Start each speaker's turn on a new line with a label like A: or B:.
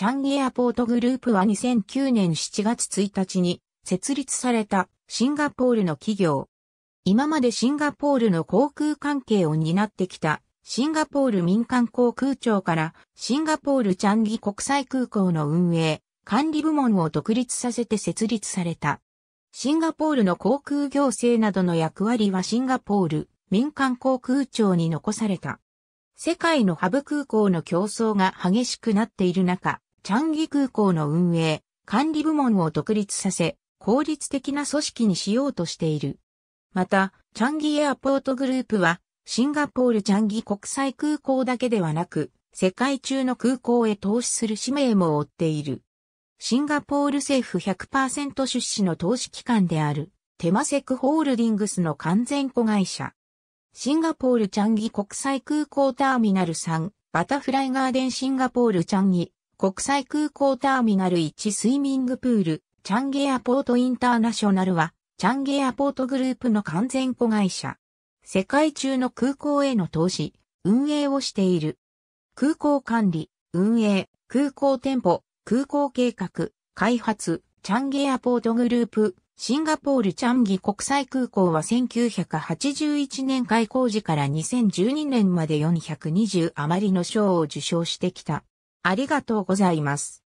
A: チャンギエアポートグループは
B: 2009年7月1日に設立されたシンガポールの企業。今までシンガポールの航空関係を担ってきたシンガポール民間航空庁からシンガポールチャンギ国際空港の運営、管理部門を独立させて設立された。シンガポールの航空行政などの役割はシンガポール民間航空庁に残された。世界のハブ空港の競争が激しくなっている中、チャンギ空港の運営、管理部門を独立させ、効率的な組織にしようとしている。また、チャンギエアポートグループは、シンガポールチャンギ国際空港だけではなく、世界中の空港へ投資する使命も負っている。シンガポール政府100%出資の投資機関である、テマセクホールディングスの完全子会社。シンガポールチャンギ国際空港ターミナル3、バタフライガーデンシンガポールチャンギ国際空港ターミナル1スイミングプール、チャンゲアポートインターナショナルは、チャンゲアポートグループの完全子会社。世界中の空港への投資、運営をしている。空港管理、運営、空港店舗、空港計画、開発、チャンゲアポートグループ、シンガポールチャンギ国際空港は1981年開港時から2012年まで420余
A: りの賞を受賞してきた。ありがとうございます。